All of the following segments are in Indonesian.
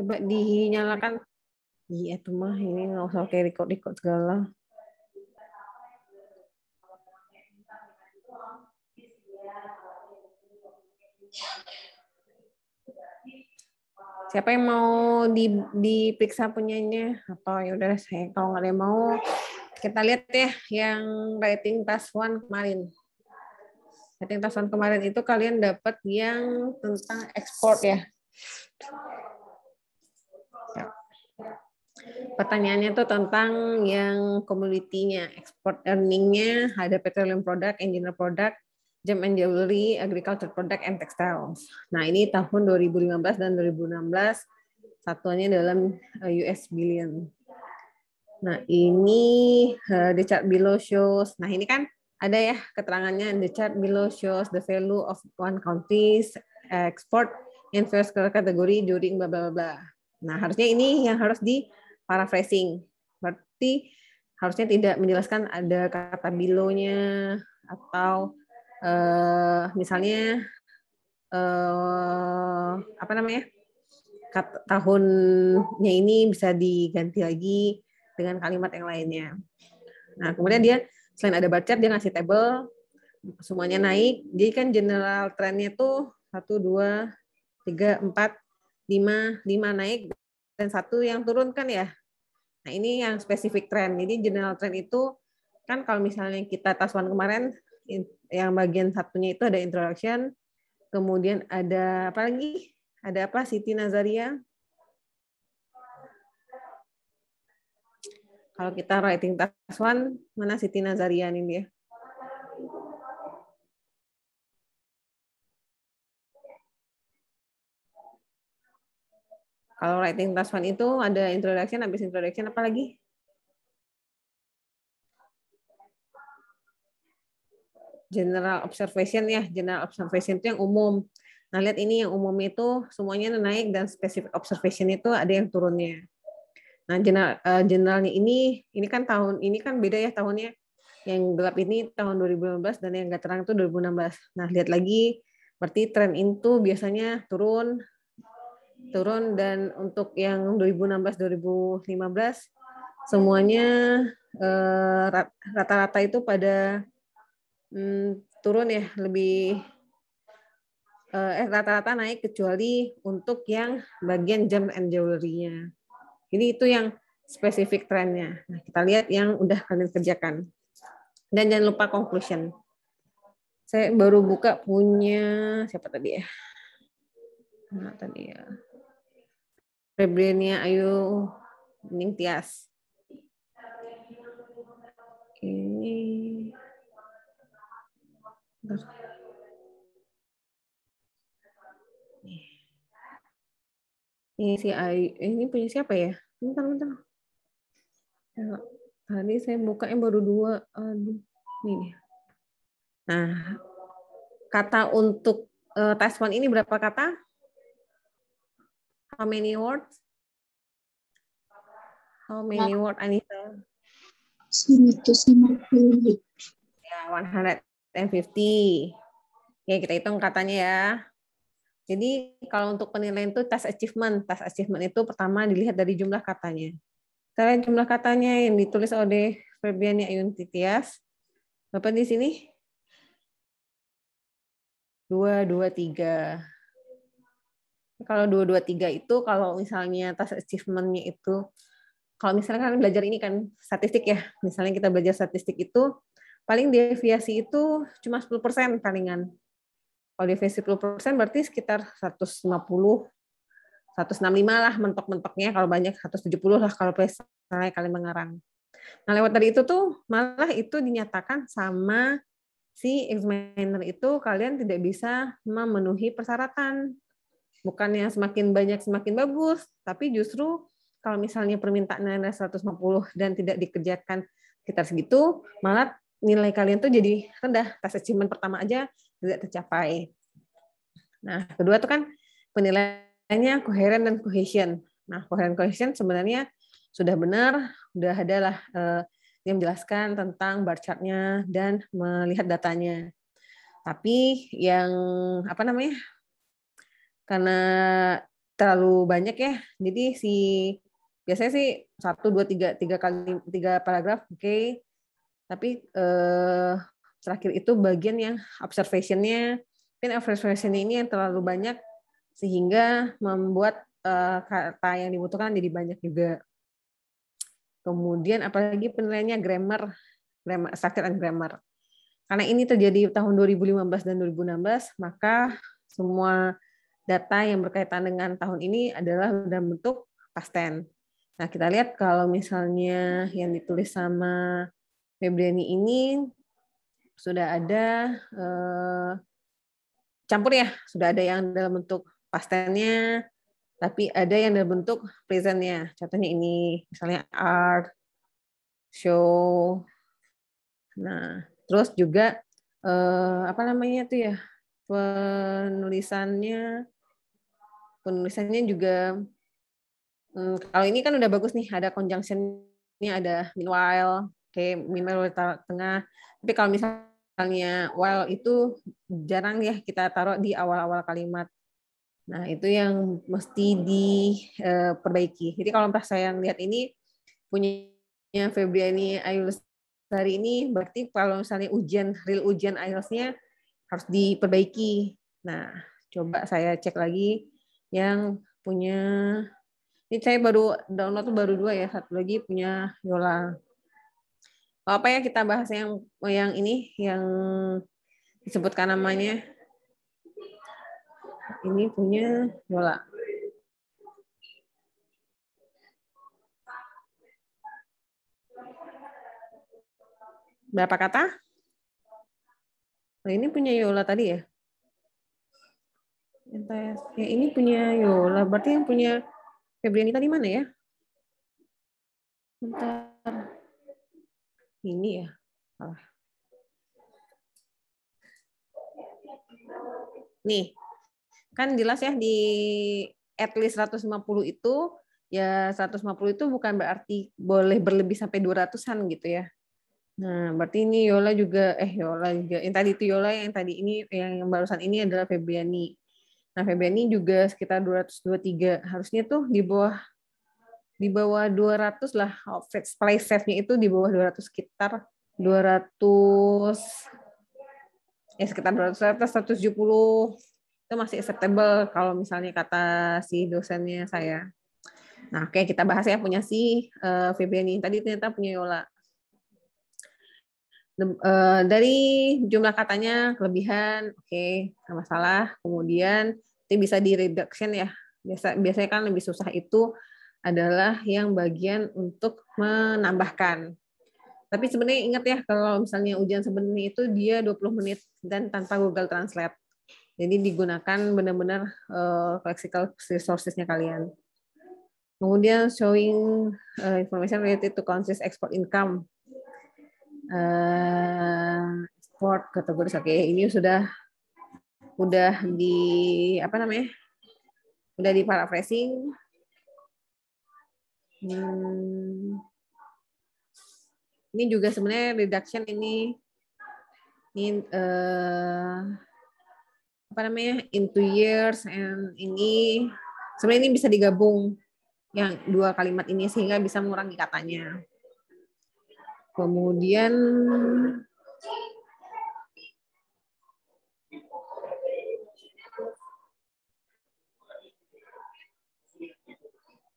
coba dinyalakan iya tuh mah ini nggak usah kayak record record segala siapa yang mau di diperiksa punyanya atau ya udah saya kalau nggak ada yang mau kita lihat ya yang rating tas one kemarin rating tas one kemarin itu kalian dapat yang tentang ekspor ya pertanyaannya itu tentang yang komunitinya, ekspor export earningnya ada petroleum product, engineer product, gem and jewelry, agriculture product, and textiles. Nah, ini tahun 2015 dan 2016 satuannya dalam eh, US billion. Nah, ini eh, the chart below shows. Nah, ini kan ada ya keterangannya the chart below shows the value of one country's export in first category during bla bla bla. Nah, harusnya ini yang harus di paraphrasing. Berarti harusnya tidak menjelaskan ada kata bilonya atau uh, misalnya uh, apa namanya kata, tahunnya ini bisa diganti lagi dengan kalimat yang lainnya. Nah kemudian dia selain ada bar chart dia ngasih table semuanya naik. Jadi kan general trennya tuh satu dua tiga empat lima lima naik dan satu yang turun kan ya Nah, ini yang spesifik trend. Jadi general trend itu kan kalau misalnya kita taswan kemarin yang bagian satunya itu ada introduction, kemudian ada apa lagi? Ada apa Siti Nazaria? Kalau kita writing taswan, mana Siti Nazarian ini dia? Kalau writing task one itu ada introduction, habis introduction apa lagi? General observation ya, general observation itu yang umum. Nah, lihat ini yang umum itu semuanya naik dan specific observation itu ada yang turunnya. Nah, general, uh, generalnya ini, ini kan tahun ini kan beda ya tahunnya. Yang gelap ini tahun 2015 dan yang nggak terang itu 2016. Nah, lihat lagi, berarti tren itu biasanya turun turun dan untuk yang 2016-2015 semuanya eh, rata-rata itu pada hmm, turun ya lebih eh, eh rata-rata naik kecuali untuk yang bagian jam and jewelry-nya. Ini itu yang spesifik trennya. Nah, kita lihat yang udah kalian kerjakan. Dan jangan lupa conclusion. Saya baru buka punya siapa tadi ya? Nah, tadi ya. Febriania Ayu Ning Tias. Ini Bentar. Ini si Ayu, ini punya siapa ya? Bentar, bentar. Tadi saya buka yang baru dua. Aduh, ini. Nah, kata untuk uh, tes one ini berapa kata? How many words? How many words, Anita? 150. Ya, 150. Ya, kita hitung katanya ya. Jadi kalau untuk penilaian itu task achievement. Task achievement itu pertama dilihat dari jumlah katanya. Kita jumlah katanya yang ditulis oleh Febiani Ayun ya Titias. Bapak di sini? Dua, dua, tiga. Kalau dua dua tiga itu kalau misalnya tas achievementnya itu kalau misalnya kan belajar ini kan statistik ya, misalnya kita belajar statistik itu paling deviasi itu cuma 10% persen palingan. Kalau deviasi 10% persen berarti sekitar 150 165 lah mentok-mentoknya kalau banyak 170 lah kalau misalnya kalian mengarang. Nah, lewat dari itu tuh malah itu dinyatakan sama si examiner itu kalian tidak bisa memenuhi persyaratan bukannya semakin banyak semakin bagus, tapi justru kalau misalnya permintaan 150 dan tidak dikerjakan sekitar segitu, malah nilai kalian tuh jadi rendah. Tes achievement pertama aja tidak tercapai. Nah, kedua tuh kan penilaiannya koheren dan cohesion. Nah, koheren cohesion sebenarnya sudah benar, sudah adalah eh, dia menjelaskan tentang bar chartnya dan melihat datanya. Tapi yang apa namanya karena terlalu banyak ya. Jadi si biasanya sih satu dua tiga tiga kali tiga paragraf oke okay. tapi eh, terakhir itu bagian yang observationnya pin observation ini yang terlalu banyak sehingga membuat eh, kata yang dibutuhkan jadi banyak juga kemudian apalagi penilaiannya grammar grammar structure and grammar karena ini terjadi tahun 2015 dan 2016 maka semua data yang berkaitan dengan tahun ini adalah dalam bentuk past tense. Nah, kita lihat kalau misalnya yang ditulis sama Febriani ini sudah ada eh, campur ya, sudah ada yang dalam bentuk past tense tapi ada yang dalam bentuk presentnya. Contohnya ini, misalnya art, show. Nah, terus juga eh, apa namanya tuh ya? penulisannya penulisannya juga hmm, kalau ini kan udah bagus nih ada ini ada meanwhile kayak meanwhile di tengah tapi kalau misalnya while itu jarang ya kita taruh di awal-awal kalimat nah itu yang mesti diperbaiki eh, uh, jadi kalau pas saya lihat ini punya Febriani Ayus hari ini berarti kalau misalnya ujian real ujian IELTS-nya harus diperbaiki nah coba saya cek lagi yang punya ini saya baru download tuh baru dua ya satu lagi punya Yola apa ya kita bahas yang yang ini yang disebutkan namanya ini punya Yola berapa kata nah ini punya Yola tadi ya MTS. Ya ini punya Yola. Berarti yang punya Febriani tadi mana ya? Bentar. Ini ya. Salah. Nih. Kan jelas ya di at least 150 itu ya 150 itu bukan berarti boleh berlebih sampai 200-an gitu ya. Nah, berarti ini Yola juga eh Yola juga yang tadi itu Yola yang tadi ini yang barusan ini adalah Febriani. Nah, ini juga sekitar 223. Harusnya tuh di bawah di bawah 200 lah average price nya itu di bawah 200 sekitar 200 ya sekitar 200 170 itu masih acceptable kalau misalnya kata si dosennya saya. Nah, oke kita bahas ya punya si uh, ini Tadi ternyata punya Yola. Eh, dari jumlah katanya kelebihan, oke, okay, masalah. Kemudian itu bisa di reduction ya. Biasa biasanya kan lebih susah itu adalah yang bagian untuk menambahkan. Tapi sebenarnya ingat ya kalau misalnya ujian sebenarnya itu dia 20 menit dan tanpa Google Translate. Jadi digunakan benar-benar uh, eh, lexical resources kalian. Kemudian showing uh, information related to consist export income. Eh, sport kategori oke ini sudah udah di apa namanya udah di paraphrasing hmm. ini juga sebenarnya reduction ini ini uh, apa namanya into years and ini sebenarnya ini bisa digabung yang dua kalimat ini sehingga bisa mengurangi katanya Kemudian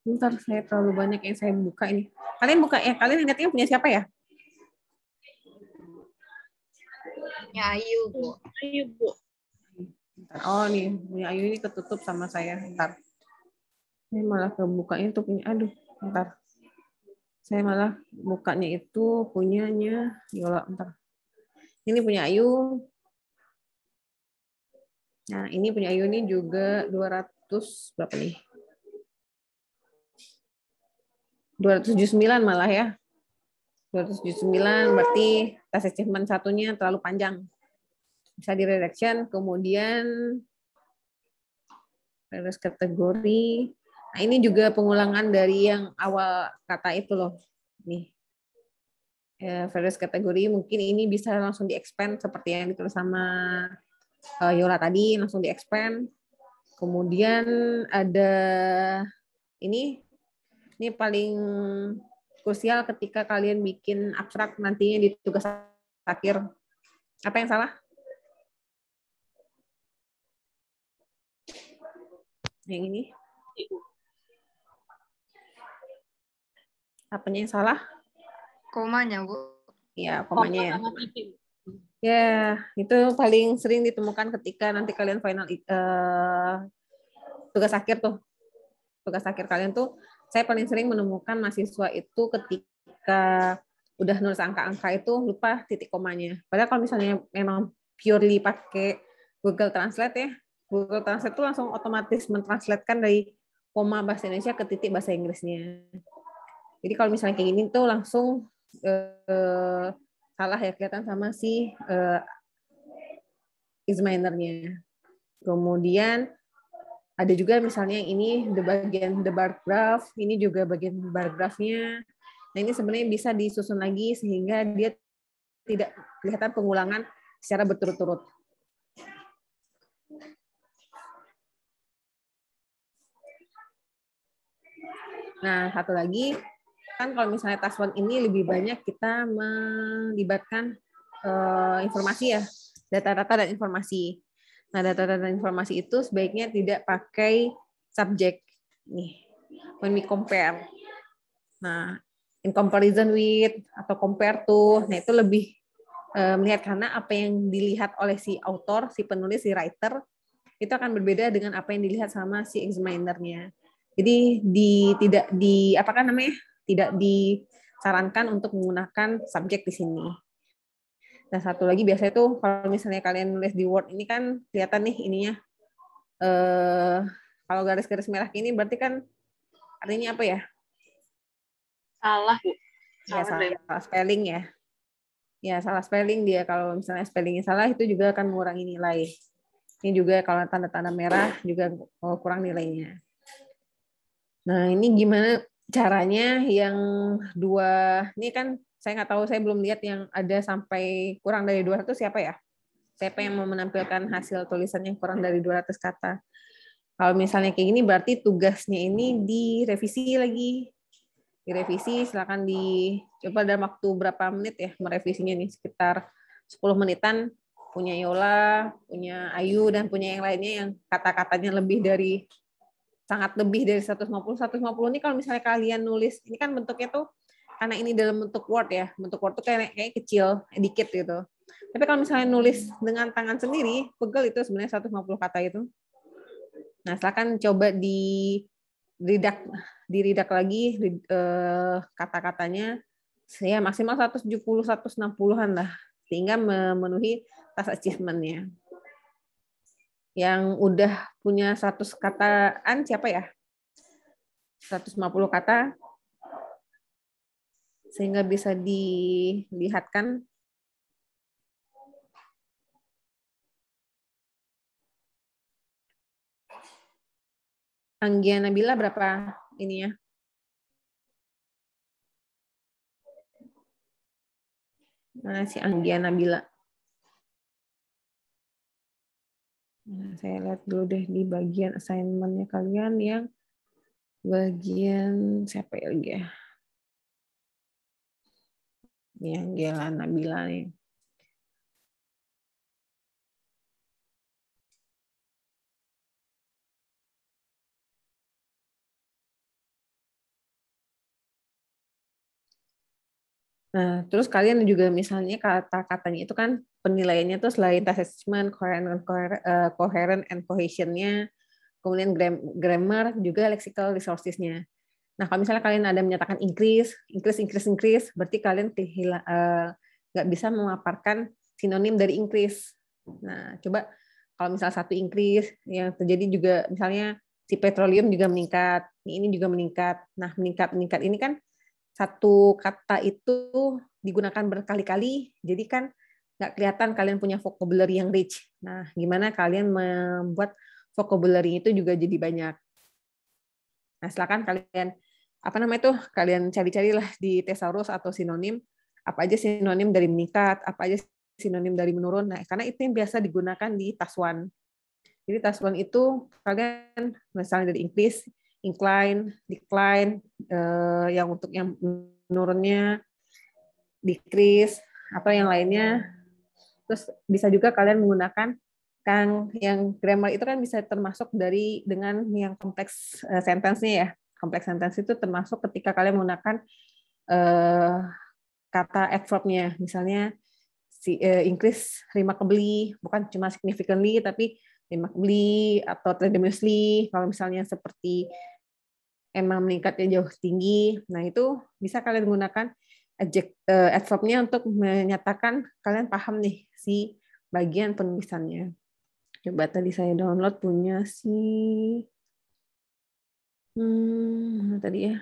Bentar, saya terlalu banyak yang saya buka ini. Kalian buka ya, kalian ingatnya punya siapa ya? ya Ayu, Bu. Ayu, Bu. Bentar. Oh, nih, punya Ayu ini ketutup sama saya. Bentar. Ini malah kebukanya tuh punya. Aduh, bentar. Saya malah bukanya itu punyanya Yola. entar. Ini punya Ayu. Nah, ini punya Ayu ini juga 200 berapa nih? 279 malah ya. 279 berarti tas achievement satunya terlalu panjang. Bisa di redaction, kemudian terus kategori Nah, ini juga pengulangan dari yang awal kata itu loh. Nih. Ya, various kategori mungkin ini bisa langsung di-expand seperti yang ditulis sama uh, Yola tadi langsung di-expand. Kemudian ada ini ini paling krusial ketika kalian bikin abstrak nantinya di tugas akhir. Apa yang salah? Yang ini. Apanya yang salah? Komanya, Bu. Iya, komanya. Koma ya. yeah, itu paling sering ditemukan ketika nanti kalian final uh, tugas akhir tuh. Tugas akhir kalian tuh saya paling sering menemukan mahasiswa itu ketika udah nulis angka-angka itu lupa titik komanya. Padahal kalau misalnya memang purely pakai Google Translate ya, Google Translate itu langsung otomatis mentranslatekan dari koma bahasa Indonesia ke titik bahasa Inggrisnya. Jadi kalau misalnya kayak gini tuh langsung uh, salah ya kelihatan sama si uh, eh, examinernya. Kemudian ada juga misalnya ini the bagian the bar graph, ini juga bagian bar graphnya. Nah ini sebenarnya bisa disusun lagi sehingga dia tidak kelihatan pengulangan secara berturut-turut. Nah satu lagi kan kalau misalnya task one ini lebih banyak kita melibatkan uh, informasi ya, data-data dan informasi. Nah, data-data dan informasi itu sebaiknya tidak pakai subjek nih when we compare. Nah, in comparison with atau compare to, nah itu lebih uh, melihat karena apa yang dilihat oleh si author, si penulis, si writer itu akan berbeda dengan apa yang dilihat sama si examinernya. Jadi di tidak di apa kan namanya tidak disarankan untuk menggunakan subjek di sini. Nah, satu lagi biasanya tuh kalau misalnya kalian nulis di Word ini kan kelihatan nih ininya. Eh, kalau garis-garis merah ini berarti kan artinya apa ya? Salah, Bu. ya, salah, salah spelling ya. Ya, salah spelling dia. Kalau misalnya spellingnya salah, itu juga akan mengurangi nilai. Ini juga kalau tanda-tanda merah juga oh, kurang nilainya. Nah, ini gimana caranya yang dua ini kan saya nggak tahu saya belum lihat yang ada sampai kurang dari 200 siapa ya siapa yang mau menampilkan hasil tulisannya kurang dari 200 kata kalau misalnya kayak gini berarti tugasnya ini direvisi lagi direvisi silakan dicoba dalam waktu berapa menit ya merevisinya nih sekitar 10 menitan punya Yola, punya Ayu dan punya yang lainnya yang kata-katanya lebih dari sangat lebih dari 150. 150 ini kalau misalnya kalian nulis, ini kan bentuknya tuh karena ini dalam bentuk Word ya, bentuk Word tuh kayak, kayak kecil, dikit gitu. Tapi kalau misalnya nulis dengan tangan sendiri, pegel itu sebenarnya 150 kata itu. Nah, silakan coba di didak diridak lagi eh, kata-katanya ya maksimal 170 160-an lah sehingga memenuhi tas achievementnya yang udah punya 100 kataan siapa ya? 150 kata sehingga bisa dilihatkan Anggia Nabila berapa ini ya? Mana sih Anggia Nabila? Nah, saya lihat dulu deh di bagian assignmentnya kalian yang bagian siapa ya lagi ya? Yang Gela Nabila nih. Nah, terus kalian juga misalnya kata-katanya itu kan penilaiannya tuh selain task assessment, coherent, coherent eh, and cohesion-nya, kemudian grammar juga lexical resources-nya. Nah, kalau misalnya kalian ada menyatakan increase, increase, increase, increase, berarti kalian eh, nggak uh, bisa memaparkan sinonim dari increase. Nah, coba kalau misalnya satu increase, yang terjadi juga misalnya si petroleum juga meningkat, ini juga meningkat. Nah, meningkat, meningkat ini kan satu kata itu digunakan berkali-kali, jadi kan nggak kelihatan kalian punya vocabulary yang rich. Nah, gimana kalian membuat vocabulary itu juga jadi banyak. Nah, silakan kalian apa namanya tuh kalian cari-carilah di thesaurus atau sinonim apa aja sinonim dari meningkat, apa aja sinonim dari menurun. Nah, karena itu yang biasa digunakan di taswan. Jadi taswan itu kalian misalnya dari increase, incline, decline, eh, yang untuk yang menurunnya decrease atau yang lainnya Terus bisa juga kalian menggunakan kang yang grammar itu kan bisa termasuk dari dengan yang kompleks uh, eh, sentence-nya ya. Kompleks sentence itu termasuk ketika kalian menggunakan uh, kata adverbnya Misalnya si uh, Inggris remarkably bukan cuma significantly tapi remarkably atau tremendously kalau misalnya seperti emang meningkatnya jauh tinggi. Nah, itu bisa kalian gunakan adjek, eh, adverbnya untuk menyatakan kalian paham nih si bagian penulisannya. Coba tadi saya download punya si hmm, tadi ya.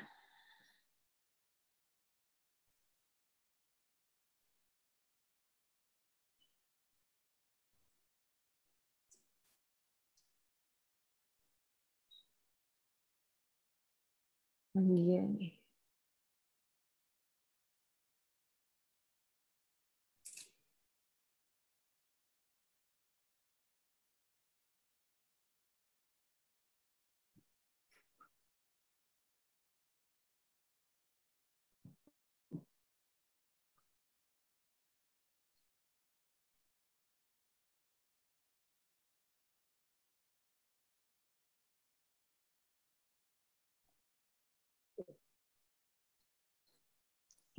Bagian. Yeah. Oh iya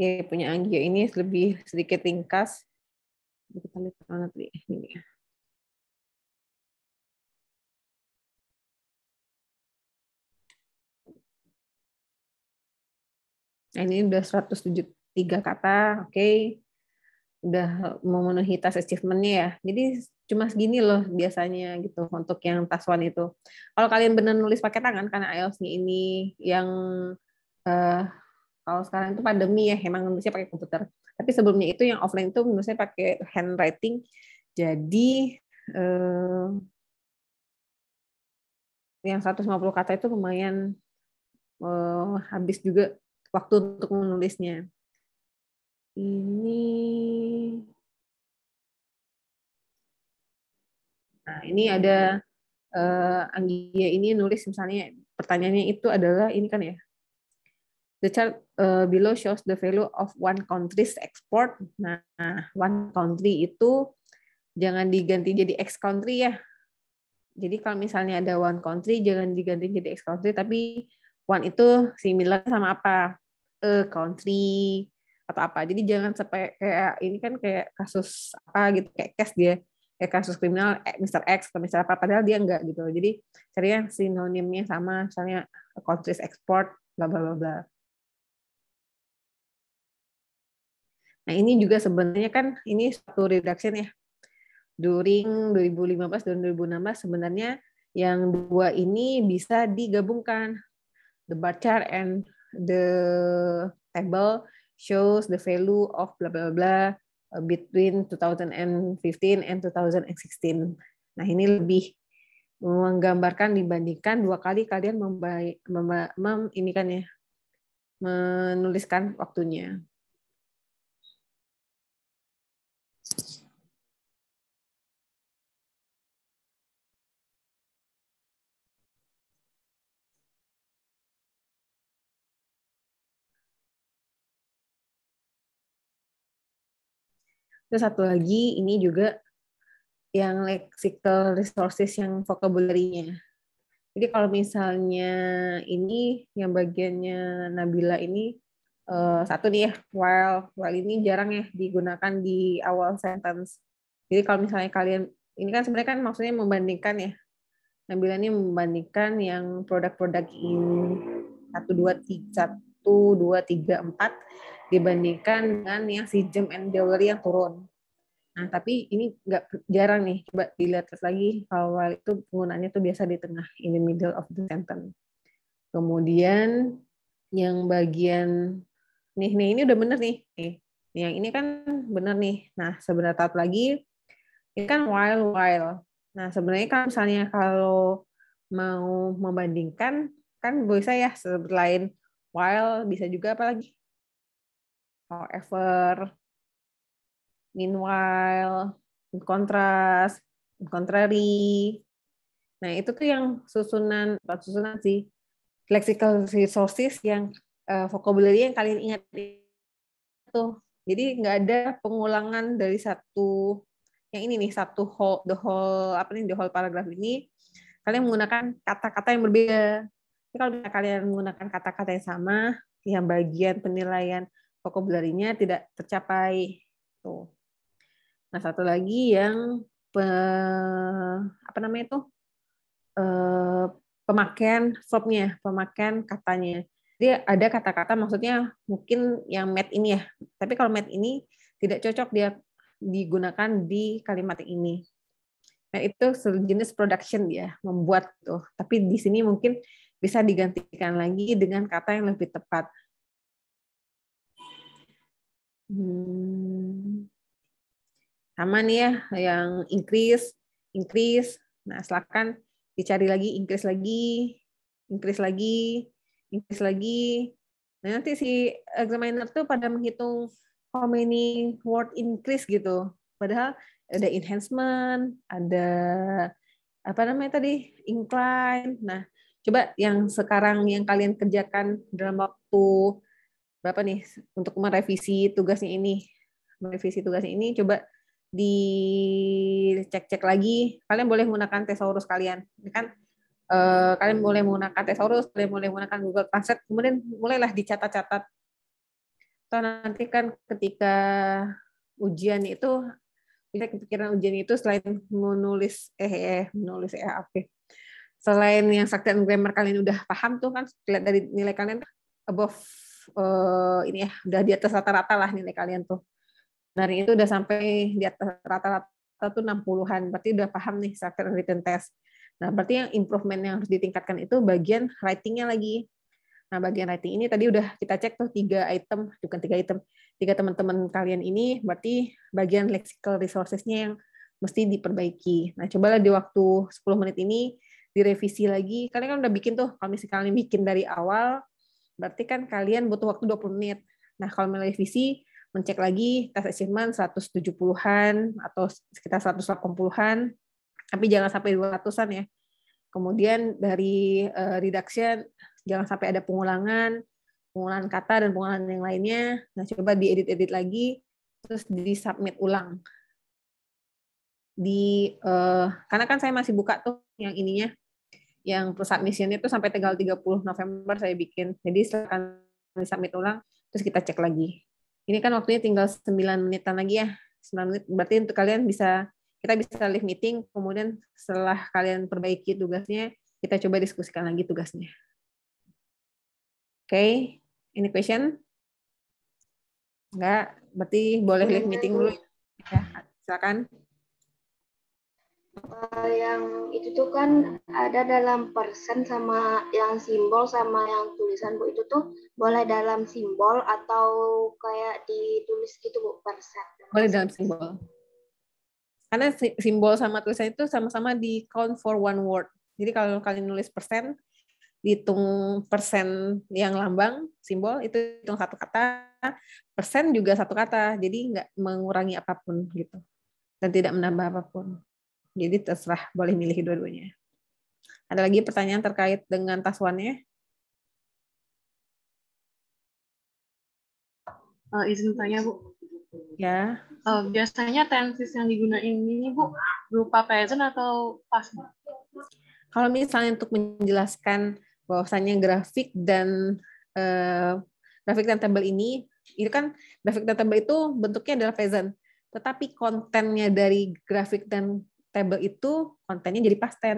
Oke, iya, punya Anggio ini lebih sedikit ringkas. Kita lihat mana tadi. Ini. Nah, ini udah 173 kata, oke. Okay. Udah memenuhi task achievement-nya ya. Jadi cuma segini loh biasanya gitu untuk yang Taswan one itu. Kalau kalian benar nulis pakai tangan karena IELTS-nya ini yang uh, kalau sekarang itu pandemi ya emang manusia pakai komputer tapi sebelumnya itu yang offline itu manusia pakai handwriting jadi eh, yang 150 kata itu lumayan eh, habis juga waktu untuk menulisnya ini nah ini ada eh, Anggia ini nulis misalnya pertanyaannya itu adalah ini kan ya The chart uh, below shows the value of one country's export. Nah, one country itu jangan diganti jadi X country ya. Jadi kalau misalnya ada one country jangan diganti jadi X country tapi one itu similar sama apa? A country atau apa. Jadi jangan sampai kayak ini kan kayak kasus apa gitu kayak case dia kayak kasus kriminal eh, Mr. X atau Mr. apa padahal dia enggak gitu. Jadi cari yang sinonimnya sama misalnya country's export bla bla bla bla. Nah ini juga sebenarnya kan ini satu reduction ya. During 2015 dan 2016 sebenarnya yang dua ini bisa digabungkan. The bar chart and the table shows the value of bla bla bla between 2015 and 2016. Nah ini lebih menggambarkan dibandingkan dua kali kalian membaik, mem, mem, ini kan ya, menuliskan waktunya. Terus satu lagi ini juga yang lexical resources yang vocabulary-nya. Jadi kalau misalnya ini yang bagiannya Nabila ini eh, satu nih ya, while while ini jarang ya digunakan di awal sentence. Jadi kalau misalnya kalian ini kan sebenarnya kan maksudnya membandingkan ya. Nabila ini membandingkan yang produk-produk ini satu dua tiga satu dua tiga empat dibandingkan dengan yang si jam and jewelry yang turun. Nah, tapi ini nggak jarang nih. Coba dilihat lagi awal itu penggunaannya tuh biasa di tengah, in the middle of the sentence. Kemudian yang bagian nih nih ini udah bener nih. Nih, yang ini kan bener nih. Nah, sebenarnya taat lagi ini kan while while. Nah, sebenarnya kan misalnya kalau mau membandingkan kan boleh saya selain while bisa juga apalagi however, meanwhile, in contrast, in contrary. Nah, itu tuh yang susunan, bukan susunan sih, lexical resources yang uh, vocabulary yang kalian ingat itu, Jadi nggak ada pengulangan dari satu yang ini nih satu whole the whole apa nih the whole paragraph ini kalian menggunakan kata-kata yang berbeda. Jadi kalau kalian menggunakan kata-kata yang sama, yang bagian penilaian vokabularinya tidak tercapai. Tuh. Nah, satu lagi yang pe, apa namanya itu? E, eh, pemakaian verbnya, pemakaian katanya. Jadi ada kata-kata maksudnya mungkin yang met ini ya. Tapi kalau met ini tidak cocok dia digunakan di kalimat ini. Nah, itu sejenis production dia membuat tuh. Tapi di sini mungkin bisa digantikan lagi dengan kata yang lebih tepat. Hmm. Sama nih ya, yang increase, increase. Nah, silakan dicari lagi, increase lagi, increase lagi, increase lagi. Nah, nanti si examiner tuh pada menghitung how many word increase gitu. Padahal ada enhancement, ada apa namanya tadi, incline. Nah, coba yang sekarang yang kalian kerjakan dalam waktu berapa nih untuk merevisi tugasnya ini merevisi tugas ini coba dicek-cek lagi kalian boleh menggunakan tesaurus kalian ini ya kan eh, kalian boleh menggunakan tesaurus kalian boleh menggunakan Google Translate kemudian mulailah dicatat-catat atau nanti kan ketika ujian itu bisa kepikiran ujian itu selain menulis eh eh menulis eh apa ya? selain yang sakti dan grammar kalian udah paham tuh kan dari nilai kalian above uh, ini ya udah di atas rata-rata lah nilai kalian tuh. Dari nah, itu udah sampai di atas rata-rata tuh 60-an, berarti udah paham nih structure written test. Nah, berarti yang improvement yang harus ditingkatkan itu bagian writing lagi. Nah, bagian writing ini tadi udah kita cek tuh tiga item, bukan tiga item, tiga teman-teman kalian ini berarti bagian lexical resources-nya yang mesti diperbaiki. Nah, cobalah di waktu 10 menit ini direvisi lagi. Kalian kan udah bikin tuh, kalau misalnya kalian bikin dari awal, Berarti kan kalian butuh waktu 20 menit. Nah, kalau menilai visi, mencek lagi tes achievement 170-an atau sekitar 180-an, tapi jangan sampai 200-an ya. Kemudian dari uh, reduction, jangan sampai ada pengulangan, pengulangan kata dan pengulangan yang lainnya. Nah, coba diedit-edit lagi, terus di-submit ulang. Di uh, karena kan saya masih buka tuh yang ininya yang submission itu sampai tanggal 30 November saya bikin. Jadi silakan submit ulang, terus kita cek lagi. Ini kan waktunya tinggal 9 menitan lagi ya. 9 menit, berarti untuk kalian bisa, kita bisa live meeting, kemudian setelah kalian perbaiki tugasnya, kita coba diskusikan lagi tugasnya. Oke, okay. any question? Enggak, berarti boleh live meeting dulu. Ya, silakan. Eh, yang itu tuh kan ada dalam persen sama yang simbol sama yang tulisan bu itu tuh boleh dalam simbol atau kayak ditulis gitu bu persen boleh dalam simbol karena simbol sama tulisan itu sama-sama di count for one word jadi kalau kalian nulis persen dihitung persen yang lambang simbol itu hitung satu kata persen juga satu kata jadi nggak mengurangi apapun gitu dan tidak menambah apapun jadi terserah boleh milih dua-duanya. Ada lagi pertanyaan terkait dengan taswannya? Uh, izin tanya Bu. Ya. Uh, biasanya tensis yang digunakan ini Bu berupa present atau plasma? Kalau misalnya untuk menjelaskan bahwasannya grafik dan uh, grafik dan tabel ini itu kan grafik dan tabel itu bentuknya adalah present, tetapi kontennya dari grafik dan table itu kontennya jadi pasten.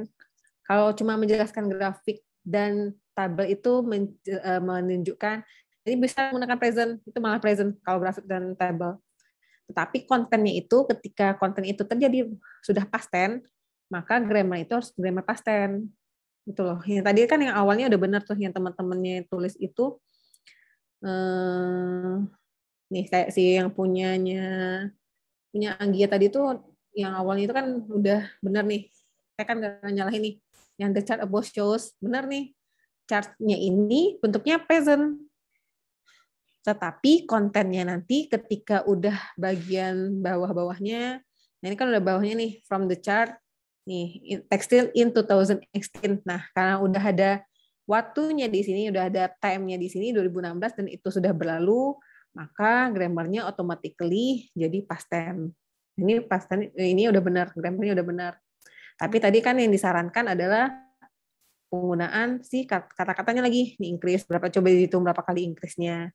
Kalau cuma menjelaskan grafik dan tabel itu eh, menunjukkan, ini bisa menggunakan present, itu malah present kalau grafik dan tabel. Tetapi kontennya itu ketika konten itu terjadi sudah pasten, maka grammar itu harus grammar pasten. Gitu loh. Yang tadi kan yang awalnya udah benar tuh yang teman-temannya tulis itu eh, nih kayak si yang punyanya punya Anggia tadi tuh yang awalnya itu kan udah benar nih saya kan nggak nyalahin nih yang the chart above shows benar nih chartnya ini bentuknya present, tetapi kontennya nanti ketika udah bagian bawah-bawahnya nah ini kan udah bawahnya nih from the chart nih textile in 2016 nah karena udah ada waktunya di sini udah ada time-nya di sini 2016 dan itu sudah berlalu maka grammarnya automatically jadi past tense ini pasten ini udah benar grammarnya udah benar tapi tadi kan yang disarankan adalah penggunaan si kata-katanya lagi di increase berapa coba dihitung berapa kali increase-nya.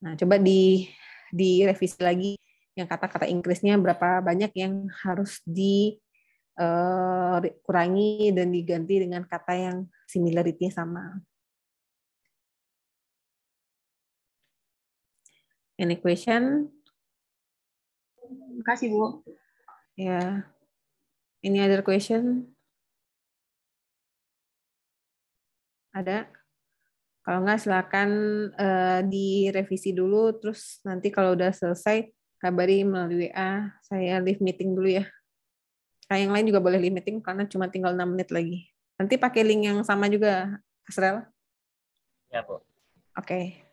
Nah, coba di direvisi lagi yang kata-kata increase-nya berapa banyak yang harus dikurangi eh, uh, dan diganti dengan kata yang similarity sama. an question? Terima kasih, Bu. Ya. Yeah. Any other question? Ada? Kalau enggak, silakan uh, direvisi dulu. Terus nanti kalau udah selesai, kabari melalui WA. Saya leave meeting dulu ya. Nah, yang lain juga boleh leave meeting karena cuma tinggal 6 menit lagi. Nanti pakai link yang sama juga, Asrel. Ya, Bu. Oke. Okay.